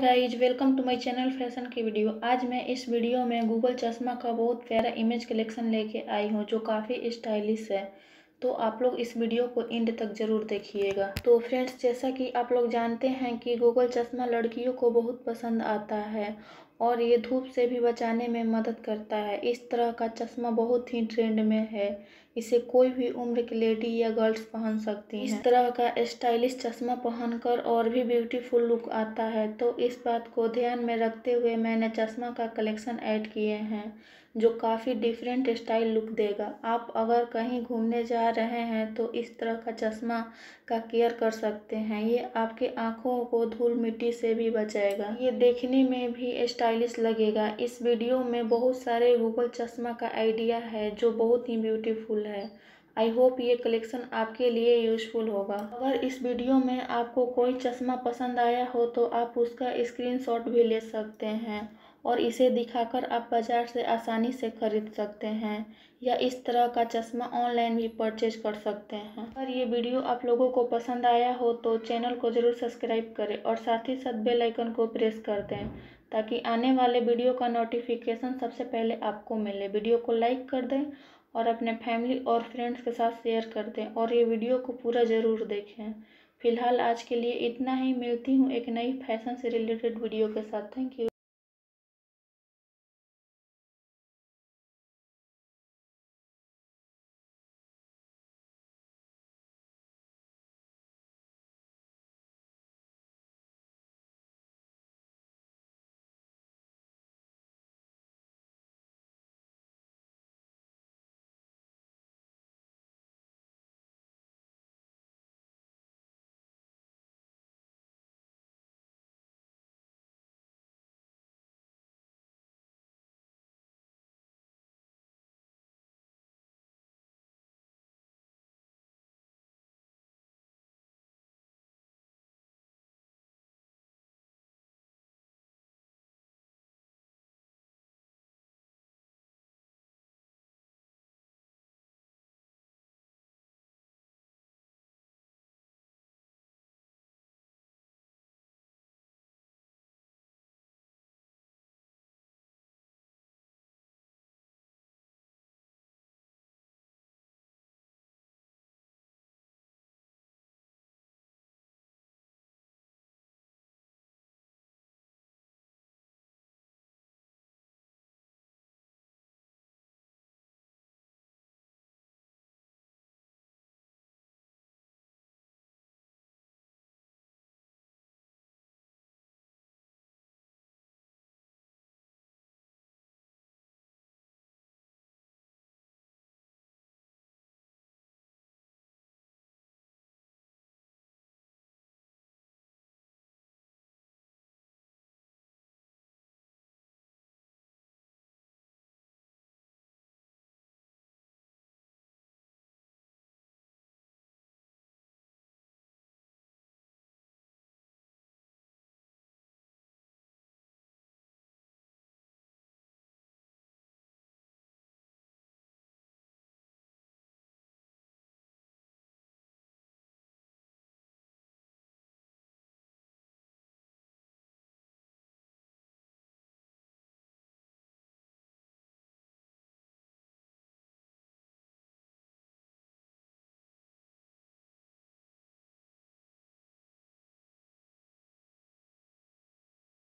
guys welcome to my channel fashion की video आज मैं इस वीडियो में गूगल चश्मा का बहुत प्यारा इमेज कलेक्शन लेके आई हूँ जो काफ़ी स्टाइलिश है तो आप लोग इस वीडियो को एंड तक ज़रूर देखिएगा तो फ्रेंड्स जैसा कि आप लोग जानते हैं कि गूगल चश्मा लड़कियों को बहुत पसंद आता है और ये धूप से भी बचाने में मदद करता है इस तरह का चश्मा बहुत ही ट्रेंड में है इसे कोई भी उम्र की लेडी या गर्ल्स पहन सकती हैं इस तरह का स्टाइलिश चश्मा पहनकर और भी ब्यूटीफुल लुक आता है तो इस बात को ध्यान में रखते हुए मैंने चश्मा का कलेक्शन ऐड किए हैं जो काफ़ी डिफरेंट स्टाइल लुक देगा आप अगर कहीं घूमने जा रहे हैं तो इस तरह का चश्मा का केयर कर सकते हैं ये आपके आँखों को धूल मिट्टी से भी बचाएगा ये देखने में भी स्टाइल स्टाइलिश लगेगा इस वीडियो में बहुत सारे गूगल चश्मा का आइडिया है जो बहुत ही ब्यूटीफुल है आई होप ये कलेक्शन आपके लिए यूजफुल होगा अगर इस वीडियो में आपको कोई चश्मा पसंद आया हो तो आप उसका स्क्रीनशॉट भी ले सकते हैं और इसे दिखाकर आप बाज़ार से आसानी से ख़रीद सकते हैं या इस तरह का चश्मा ऑनलाइन भी परचेज कर सकते हैं अगर ये वीडियो आप लोगों को पसंद आया हो तो चैनल को ज़रूर सब्सक्राइब करें और साथ ही साथ बेल आइकन को प्रेस कर दें ताकि आने वाले वीडियो का नोटिफिकेशन सबसे पहले आपको मिले वीडियो को लाइक कर दें और अपने फैमिली और फ्रेंड्स के साथ शेयर कर दें और ये वीडियो को पूरा ज़रूर देखें फ़िलहाल आज के लिए इतना ही मिलती हूँ एक नई फैशन से रिलेटेड वीडियो के साथ थैंक यू